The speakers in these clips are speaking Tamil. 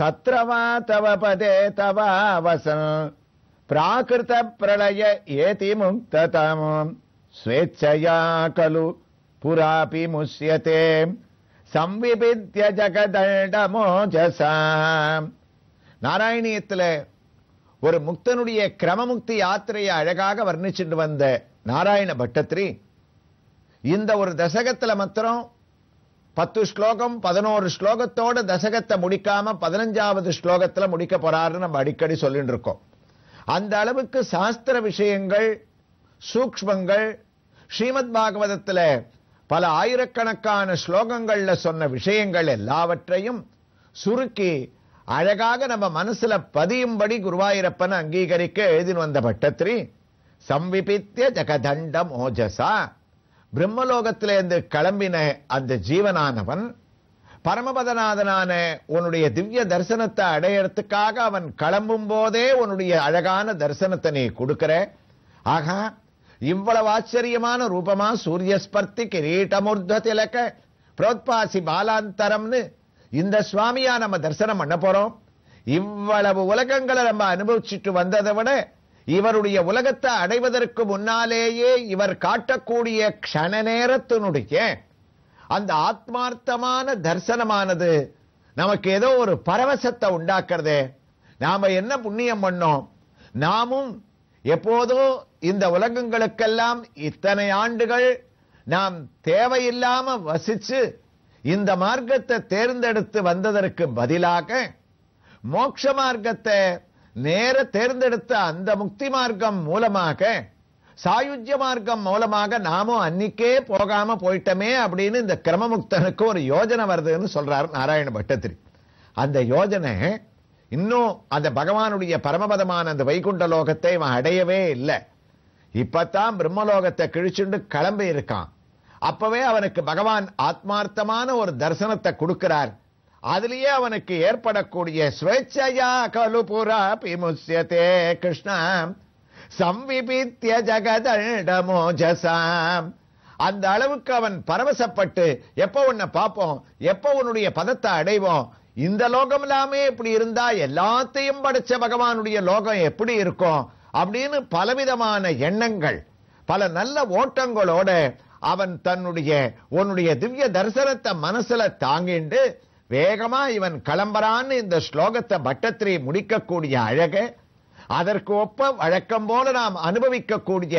தத்ரவா தவ பதே पदे तवावसन् பிரளய एति मुक्तताम् புராபி खलु पुरापि मुष्यते संविभिद्य जगदण्डमोजसा நாராயணியத்தில் ஒரு முக்தனுடைய கிரமமுக்தி யாத்திரையை அழகாக வர்ணிச்சுட்டு வந்த நாராயண பட்டத்திரி இந்த ஒரு தசகத்தில் மாத்திரம் பத்து ஸ்லோகம் பதினோரு ஸ்லோகத்தோட தசகத்தை முடிக்காம பதினஞ்சாவது ஸ்லோகத்தில் முடிக்க போறாருன்னு நம்ம அடிக்கடி சொல்லிட்டு இருக்கோம் அந்த அளவுக்கு சாஸ்திர விஷயங்கள் சூக்மங்கள் ஸ்ரீமத் பாகவதத்தில் பல ஆயிரக்கணக்கான ஸ்லோகங்களில் சொன்ன விஷயங்கள் எல்லாவற்றையும் சுருக்கி அழகாக நம்ம மனசுல பதியும்படி குருவாயூரப்பன் அங்கீகரிக்க எழுதினு வந்த பட்டத்திரி சம்விபித்திய ஜகதண்டம் ஓஜசா பிரம்மலோகத்திலிருந்து கிளம்பின அந்த ஜீவனானவன் பரமபதநாதனான உன்னுடைய திவ்ய தரிசனத்தை அடையறதுக்காக அவன் கிளம்பும் போதே உன்னுடைய அழகான தரிசனத்தை நீ கொடுக்கிற ஆகா இவ்வளவு ஆச்சரியமான ரூபமா சூரியஸ்பர்த்தி கிரீட்டமுர்த திலக்க புரோத்பாசி பாலாந்தரம்னு இந்த சுவாமியா நம்ம தரிசனம் பண்ண போறோம் இவ்வளவு உலகங்களை நம்ம அனுபவிச்சுட்டு வந்ததை விட இவருடைய உலகத்தை அடைவதற்கு முன்னாலேயே இவர் காட்டக்கூடிய க்ஷண நேரத்தினுடைய அந்த ஆத்மார்த்தமான தர்சனமானது நமக்கு ஏதோ ஒரு பரவசத்தை உண்டாக்குறது நாம என்ன புண்ணியம் பண்ணோம் நாமும் எப்போதோ இந்த உலகங்களுக்கெல்லாம் இத்தனை ஆண்டுகள் நாம் தேவையில்லாம வசிச்சு இந்த மார்க்கத்தை தேர்ந்தெடுத்து வந்ததற்கு பதிலாக மோட்ச மார்க்கத்தை நேர தேர்ந்தெடுத்த அந்த முக்தி மார்க்கம் மூலமாக சாயுஜ்ய மார்க்கம் மூலமாக நாமும் அன்னைக்கே போகாம போயிட்டோமே அப்படின்னு இந்த கிரமமுக்தனுக்கு ஒரு யோஜனை வருதுன்னு சொல்றார் நாராயண பட்டத்திரி அந்த யோஜனை இன்னும் அந்த பகவானுடைய பரமபதமான அந்த வைகுண்ட லோகத்தை இவன் அடையவே இல்லை இப்பத்தான் பிரம்மலோகத்தை கிழிச்சுண்டு கிளம்பி இருக்கான் அப்பவே அவனுக்கு பகவான் ஆத்மார்த்தமான ஒரு தரிசனத்தை கொடுக்கிறார் அதுலயே அவனுக்கு ஏற்படக்கூடிய ஸ்வேச்சையா கலு புரா பிமுசியதே கிருஷ்ணா சம்விபித்திய ஜகதண்டமோஜசாம் அந்த அளவுக்கு அவன் பரவசப்பட்டு எப்போ உன்னை பார்ப்போம் எப்போ உன்னுடைய பதத்தை அடைவோம் இந்த லோகம் எல்லாமே இப்படி இருந்தா எல்லாத்தையும் படைச்ச பகவானுடைய லோகம் எப்படி இருக்கும் அப்படின்னு பலவிதமான எண்ணங்கள் பல நல்ல ஓட்டங்களோட அவன் தன்னுடைய உன்னுடைய திவ்ய தரிசனத்தை மனசுல தாங்கிண்டு வேகமா இவன் கிளம்புறான்னு இந்த ஸ்லோகத்தை பட்டத்திரி முடிக்கக்கூடிய அழக அதற்கு ஒப்ப வழக்கம் போல நாம் அனுபவிக்கக்கூடிய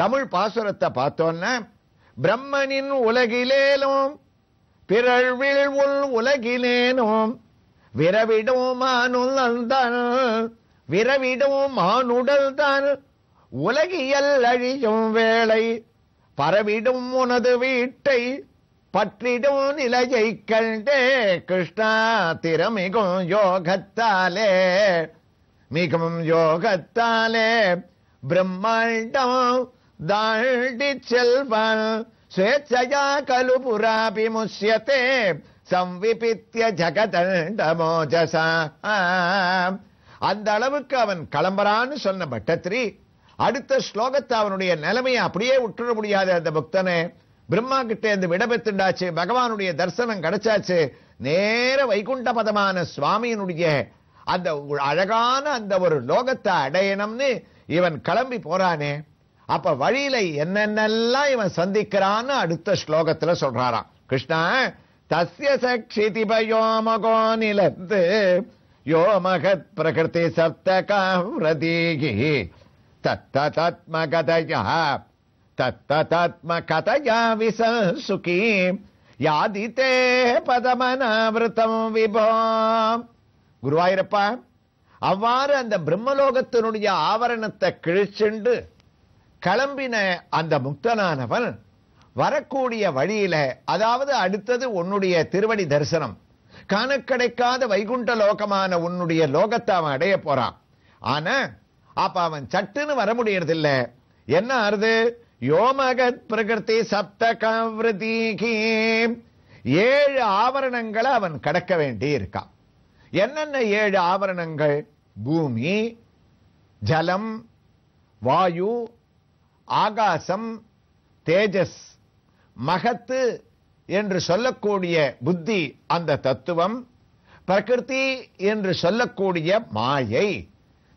தமிழ் பாசுரத்தை பார்த்தோன்ன பிரம்மனின் உலகிலேனும் பிறழ்வில் உள் உலகிலேனும் விரவிடும் மானுடல் விரவிடும் மானுடல் தான் உலகியல் அழியும் வேளை பரவிடும் உனது வீட்டை பற்றிடும் நிலையை கண்டே கிருஷ்ணா திறமிகும் யோகத்தாலே மிகவும் யோகத்தாலே பிரம்மாண்டம் தாண்டி செல்வன் ஸ்வேச்சையா கலு புராபி முஷ்யத்தே சம்விபித்திய ஜகதண்ட மோஜசா அந்த அளவுக்கு அவன் களம்பரான்னு சொன்ன பட்டத்திரி அடுத்த ஸ்லோகத்தை அவனுடைய நிலைமையை அப்படியே விட்டுற முடியாது அந்த புக்தனை பிரம்மா கிட்டே இருந்து விடபெத்துண்டாச்சு பகவானுடைய தரிசனம் கிடைச்சாச்சு நேர வைகுண்ட பதமான சுவாமியினுடைய அந்த அழகான அந்த ஒரு லோகத்தை அடையணும்னு இவன் கிளம்பி போறானே அப்ப வழியில என்னென்னலாம் இவன் சந்திக்கிறான்னு அடுத்த ஸ்லோகத்துல சொல்றாராம் கிருஷ்ணா தஸ்ய சக்ஷிதிபயோமகோ நிலத்து யோமகத் பிரகிருதி சப்த காவிரதீகி தத்த தத்மகதையா तत्तत्मकतया विसंसुकी யாதி தே பதமனாவிருத்தம் விபோ குருவாயிரப்பா அவ்வாறு அந்த பிரம்மலோகத்தினுடைய ஆவரணத்தை கிழிச்சுண்டு கிளம்பின அந்த முக்தனானவன் வரக்கூடிய வழியில அதாவது அடுத்தது உன்னுடைய திருவடி தரிசனம் காண கிடைக்காத வைகுண்ட லோகமான உன்னுடைய லோகத்தை அவன் அடைய போறான் ஆனா அப்ப அவன் சட்டுன்னு வர முடியறதில்லை என்ன ஆறுது யோமகத் பிரகிருதி சப்த கவருதீகி ஏழு ஆவரணங்களை அவன் கடக்க வேண்டி இருக்கான் என்னென்ன ஏழு ஆவரணங்கள் பூமி ஜலம் வாயு ஆகாசம் தேஜஸ் மகத்து என்று சொல்லக்கூடிய புத்தி அந்த தத்துவம் பிரகிருதி என்று சொல்லக்கூடிய மாயை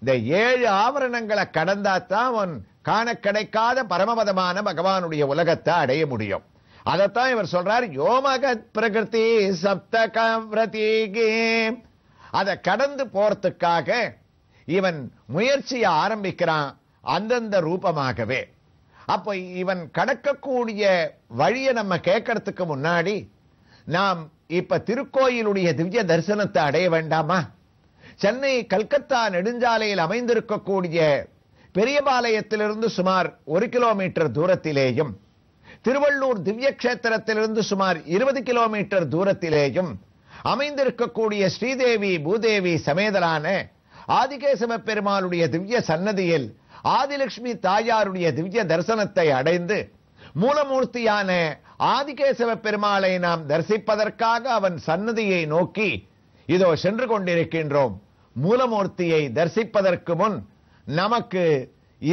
இந்த ஏழு ஆவரணங்களை கடந்தாத்தான் அவன் காண கிடைக்காத பரமபதமான பகவானுடைய உலகத்தை அடைய முடியும் அதைத்தான் இவர் சொல்றார் யோமகத் பிரகிருதி சப்த அதை கடந்து போறதுக்காக இவன் முயற்சியை ஆரம்பிக்கிறான் அந்தந்த ரூபமாகவே அப்போ இவன் கடக்கக்கூடிய வழியை நம்ம கேட்கறதுக்கு முன்னாடி நாம் இப்ப திருக்கோயிலுடைய திவ்ய தரிசனத்தை அடைய வேண்டாமா சென்னை கல்கத்தா நெடுஞ்சாலையில் அமைந்திருக்கக்கூடிய பெரியபாளையத்திலிருந்து சுமார் ஒரு கிலோமீட்டர் தூரத்திலேயும் திருவள்ளூர் திவ்ய கஷேத்திரத்திலிருந்து சுமார் இருபது கிலோமீட்டர் தூரத்திலேயும் அமைந்திருக்கக்கூடிய ஸ்ரீதேவி பூதேவி சமேதரான ஆதிகேசவ பெருமாளுடைய திவ்ய சன்னதியில் ஆதிலட்சுமி தாயாருடைய திவ்ய தரிசனத்தை அடைந்து மூலமூர்த்தியான ஆதிகேசவ பெருமாளை நாம் தரிசிப்பதற்காக அவன் சன்னதியை நோக்கி இதோ சென்று கொண்டிருக்கின்றோம் மூலமூர்த்தியை தரிசிப்பதற்கு முன் நமக்கு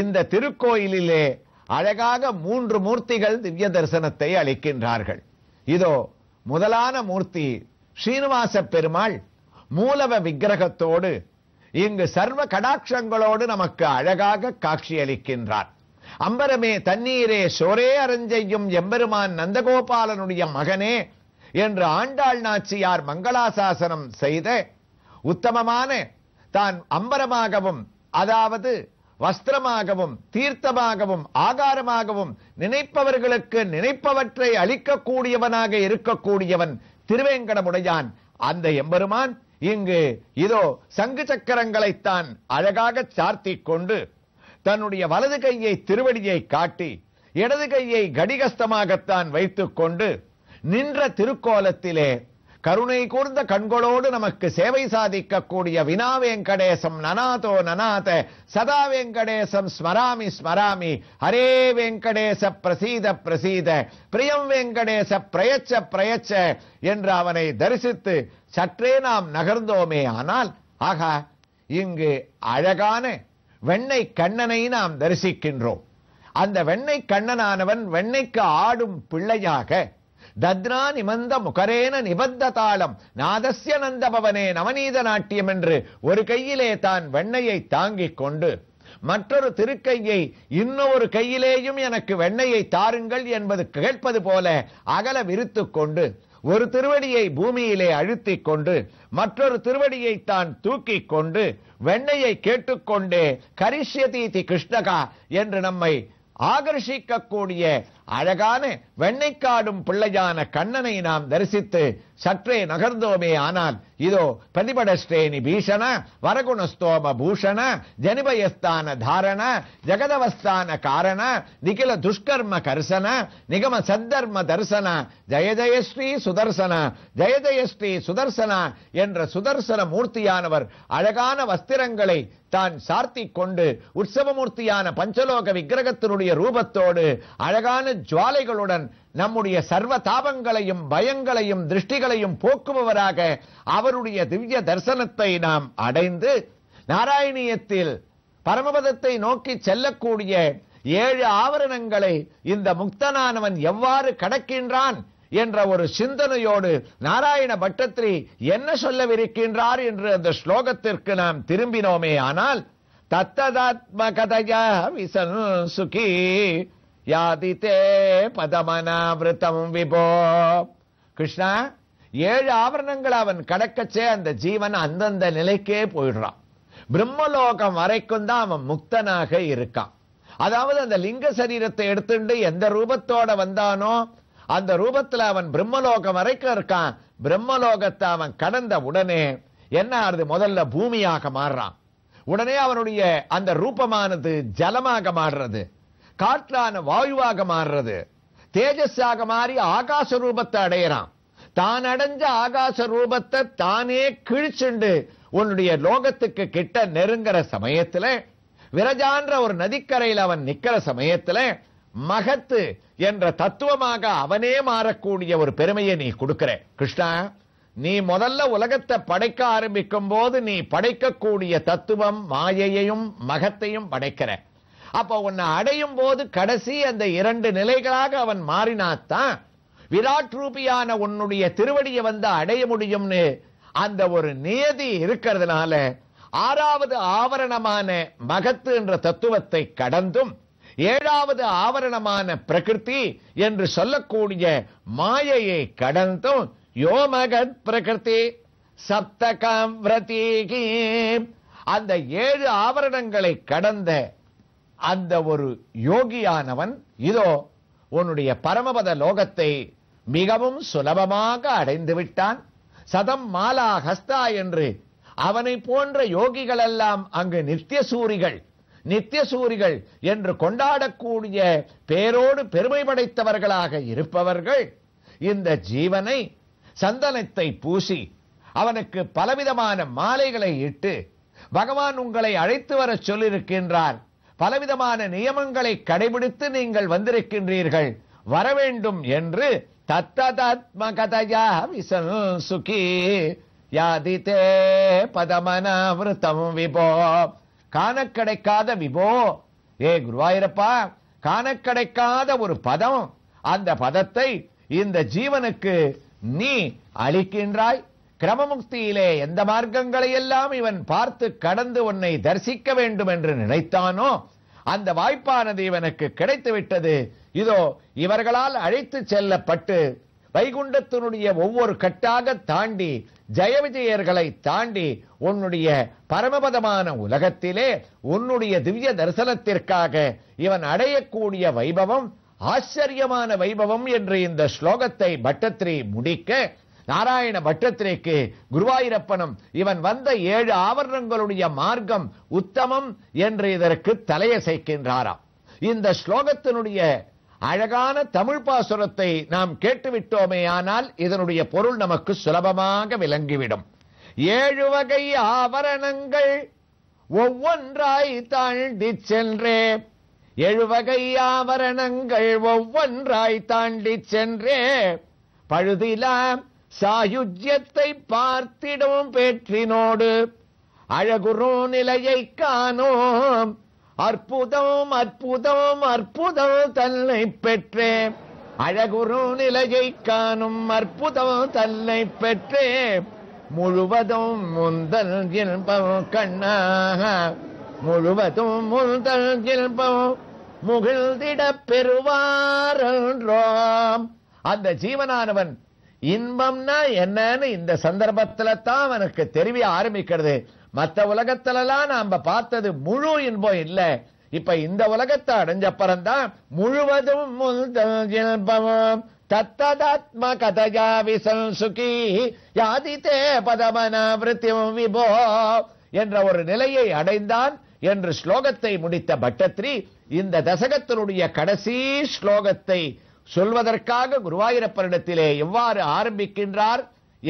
இந்த திருக்கோயிலிலே அழகாக மூன்று மூர்த்திகள் திவ்ய தரிசனத்தை அளிக்கின்றார்கள் இதோ முதலான மூர்த்தி ஸ்ரீனிவாச பெருமாள் மூலவ விக்கிரகத்தோடு இங்கு சர்வ கடாட்சங்களோடு நமக்கு அழகாக காட்சியளிக்கின்றார் அம்பரமே தண்ணீரே சோரே அரஞ்செய்யும் எம்பெருமான் நந்தகோபாலனுடைய மகனே என்று ஆண்டாள் நாச்சியார் மங்களாசாசனம் செய்த உத்தமமான தான் அம்பரமாகவும் அதாவது வஸ்திரமாகவும் தீர்த்தமாகவும் ஆகாரமாகவும் நினைப்பவர்களுக்கு நினைப்பவற்றை அளிக்கக்கூடியவனாக இருக்கக்கூடியவன் திருவேங்கடமுடையான் அந்த எம்பெருமான் இங்கு இதோ சங்கு சக்கரங்களைத்தான் அழகாக சார்த்திக் கொண்டு தன்னுடைய வலது கையை திருவடியை காட்டி இடது கையை கடிகஸ்தமாகத்தான் வைத்துக் கொண்டு நின்ற திருக்கோலத்திலே கருணை கூர்ந்த கண்களோடு நமக்கு சேவை சாதிக்கக்கூடிய வினா வெங்கடேசம் நனாதோ நனாத சதா வெங்கடேசம் ஸ்மராமி ஸ்மராமி ஹரே வெங்கடேச பிரசீத பிரசீத பிரியம் வெங்கடேச பிரயச்ச பிரயச்ச என்று அவனை தரிசித்து சற்றே நாம் நகர்ந்தோமே ஆனால் ஆகா இங்கு அழகான வெண்ணை கண்ணனை நாம் தரிசிக்கின்றோம் அந்த வெண்ணை கண்ணனானவன் வெண்ணைக்கு ஆடும் பிள்ளையாக தத்ரா நிமந்த முகரேன நிபந்த தாளம் நாதஸ்ய நந்தபவனே நவநீத நாட்டியம் என்று ஒரு கையிலே தான் வெண்ணையை தாங்கிக் கொண்டு மற்றொரு திருக்கையை இன்னொரு கையிலேயும் எனக்கு வெண்ணையை தாருங்கள் என்பது கேட்பது போல அகல விரித்து கொண்டு ஒரு திருவடியை பூமியிலே அழுத்திக் கொண்டு மற்றொரு திருவடியை தான் தூக்கிக் கொண்டு வெண்ணையை கேட்டுக்கொண்டே கரிஷ்யதீதி கிருஷ்ணகா என்று நம்மை ஆகர்ஷிக்கக்கூடிய அழகான வெண்ணைக்காடும் பிள்ளையான கண்ணனை நாம் தரிசித்து சற்றே நகர்ந்தோமே ஆனால் இதோ ஸ்ரேணி பீஷண வரகுணஸ்தோம பூஷண ஜனிபயஸ்தான தாரண ஜெகதவஸ்தான காரண நிகில துஷ்கர்ம கர்சன நிகம சத்தர்ம தரிசன ஜய ஜயஸ்ரீ சுதர்சன ஜய ஜயஸ்ரீ சுதர்சன என்ற சுதர்சன மூர்த்தியானவர் அழகான வஸ்திரங்களை தான் சார்த்திக் கொண்டு உற்சவமூர்த்தியான பஞ்சலோக விக்கிரகத்தினுடைய ரூபத்தோடு அழகான ஜுவாலைகளுடன் நம்முடைய சர்வ தாபங்களையும் பயங்களையும் திருஷ்டிகளையும் போக்குபவராக அவருடைய திவ்ய தரிசனத்தை நாம் அடைந்து நாராயணியத்தில் பரமபதத்தை நோக்கி செல்லக்கூடிய ஏழு ஆவரணங்களை இந்த முக்தனானவன் எவ்வாறு கடக்கின்றான் என்ற ஒரு சிந்தனையோடு நாராயண பட்டத்திரி என்ன சொல்லவிருக்கின்றார் என்று அந்த ஸ்லோகத்திற்கு நாம் திரும்பினோமே ஆனால் தத்ததாத்மகதையா விசன் சுகி யாதி தே விபோ கிருஷ்ணா ஏழு ஆவரணங்களை அவன் கடக்கச்சே அந்த ஜீவன் அந்தந்த நிலைக்கே போயிடுறான் பிரம்மலோகம் வரைக்கும் தான் அவன் முக்தனாக இருக்கான் அதாவது அந்த லிங்க சரீரத்தை எடுத்துட்டு எந்த ரூபத்தோட வந்தானோ அந்த ரூபத்தில் அவன் பிரம்மலோகம் வரைக்கும் இருக்கான் பிரம்மலோகத்தை அவன் கடந்த உடனே என்ன ஆறுது முதல்ல பூமியாக மாறுறான் உடனே அவனுடைய அந்த ரூபமானது ஜலமாக மாறுறது காற்றான வாயுவாக மாறுறது தேஜஸாக மாறி ஆகாச ரூபத்தை அடையிறான் தான் அடைஞ்ச ஆகாச ரூபத்தை தானே கிழிச்சுண்டு உன்னுடைய லோகத்துக்கு கிட்ட நெருங்கிற சமயத்தில் விரஜான்ற ஒரு நதிக்கரையில் அவன் நிக்கிற சமயத்தில் மகத்து என்ற தத்துவமாக அவனே மாறக்கூடிய ஒரு பெருமையை நீ கொடுக்கிற கிருஷ்ணா நீ முதல்ல உலகத்தை படைக்க ஆரம்பிக்கும் போது நீ படைக்கக்கூடிய தத்துவம் மாயையையும் மகத்தையும் படைக்கிற அப்ப உன்னை அடையும் போது கடைசி அந்த இரண்டு நிலைகளாக அவன் மாறினாத்தான் விராட் ரூபியான உன்னுடைய திருவடியை வந்து அடைய முடியும்னு அந்த ஒரு நியதி இருக்கிறதுனால ஆறாவது ஆவரணமான மகத்து என்ற தத்துவத்தை கடந்தும் ஏழாவது ஆவரணமான பிரகிருதி என்று சொல்லக்கூடிய மாயையை கடந்தும் மகத் பிரகிருதி சப்தகம் அந்த ஏழு ஆவரணங்களை கடந்த அந்த ஒரு யோகியானவன் இதோ உன்னுடைய பரமபத லோகத்தை மிகவும் சுலபமாக அடைந்து விட்டான் சதம் மாலா ஹஸ்தா என்று அவனை போன்ற யோகிகள் எல்லாம் அங்கு நித்திய சூரிகள் நித்திய சூரிகள் என்று கொண்டாடக்கூடிய பேரோடு பெருமை படைத்தவர்களாக இருப்பவர்கள் இந்த ஜீவனை சந்தனத்தை பூசி அவனுக்கு பலவிதமான மாலைகளை இட்டு பகவான் உங்களை அழைத்து வர சொல்லியிருக்கின்றார் பலவிதமான நியமங்களை கடைபிடித்து நீங்கள் வந்திருக்கின்றீர்கள் வரவேண்டும் என்று தத்ததாத்மகதையா யாதிதே பதமனவிருத்தம் விபோ காண கிடைக்காத விபோ ஏ குருவாயிரப்பா காண கிடைக்காத ஒரு பதம் அந்த பதத்தை இந்த ஜீவனுக்கு நீ அளிக்கின்றாய் கிரமமுக்தியிலே எந்த மார்க்கங்களையெல்லாம் இவன் பார்த்து கடந்து உன்னை தரிசிக்க வேண்டும் என்று நினைத்தானோ அந்த வாய்ப்பானது இவனுக்கு கிடைத்துவிட்டது இதோ இவர்களால் அழைத்து செல்லப்பட்டு வைகுண்டத்தினுடைய ஒவ்வொரு கட்டாக தாண்டி ஜெய விஜயர்களை தாண்டி உன்னுடைய பரமபதமான உலகத்திலே உன்னுடைய திவ்ய தரிசனத்திற்காக இவன் அடையக்கூடிய வைபவம் ஆச்சரியமான வைபவம் என்று இந்த ஸ்லோகத்தை பட்டத்ரி முடிக்க நாராயண பட்டத்திற்கு குருவாயிரப்பனும் இவன் வந்த ஏழு ஆவரணங்களுடைய மார்க்கம் உத்தமம் என்று இதற்கு தலையசைக்கின்றாராம் இந்த ஸ்லோகத்தினுடைய அழகான தமிழ் பாசுரத்தை நாம் கேட்டுவிட்டோமே ஆனால் இதனுடைய பொருள் நமக்கு சுலபமாக விளங்கிவிடும் ஏழு வகை ஆவரணங்கள் ஒவ்வொன்றாய் தாண்டி சென்றே எழுவகை ஆவரணங்கள் ஒவ்வொன்றாய் தாண்டி சென்றே பழுதிலாம் சாயுஜ்யத்தை பார்த்திடும் பேற்றினோடு அழகுரோ நிலையை காணோம் அற்புதம் அற்புதம் அற்புதம் தன்னை பெற்றேன் அழகுரு நிலையை காணும் அற்புதம் தன்னை பெற்றே முழுவதும் முந்தல் இன்பம் கண்ணா முழுவதும் முந்தல் இன்பம் முகிழ்ந்திட பெறுவாரோம் அந்த ஜீவனானவன் இன்பம்னா என்னன்னு இந்த சந்தர்ப்பத்துல தான் அவனுக்கு தெரிய ஆரம்பிக்கிறது மற்ற உலகத்திலலாம் நாம பார்த்தது முழு இன்பம் இல்லை இப்ப இந்த உலகத்தை அடைஞ்ச அடைஞ்சப்பறம்தான் முழுவதும் தத்ததாத்ம கதையா விசம்சுகி யாதித்தே பதமனாவிருத்தியும் விபோ என்ற ஒரு நிலையை அடைந்தான் என்று ஸ்லோகத்தை முடித்த பட்டத்ரி இந்த தசகத்தினுடைய கடைசி ஸ்லோகத்தை சொல்வதற்காக குருவாயூரப்பனிடத்திலே எவ்வாறு ஆரம்பிக்கின்றார்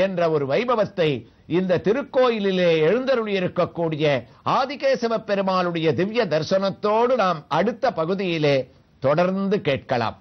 என்ற ஒரு வைபவத்தை இந்த திருக்கோயிலிலே எழுந்தருளி இருக்கக்கூடிய ஆதிகேசவ பெருமாளுடைய திவ்ய தரிசனத்தோடு நாம் அடுத்த பகுதியிலே தொடர்ந்து கேட்கலாம்